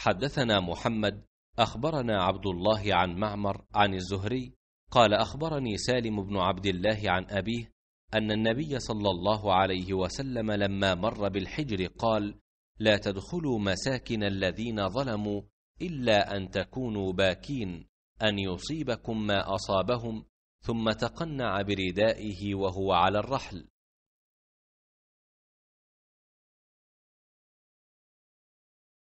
حدثنا محمد اخبرنا عبد الله عن معمر عن الزهري قال اخبرني سالم بن عبد الله عن ابيه ان النبي صلى الله عليه وسلم لما مر بالحجر قال لا تدخلوا مساكن الذين ظلموا الا ان تكونوا باكين ان يصيبكم ما اصابهم ثم تقنع بردائه وهو على الرحل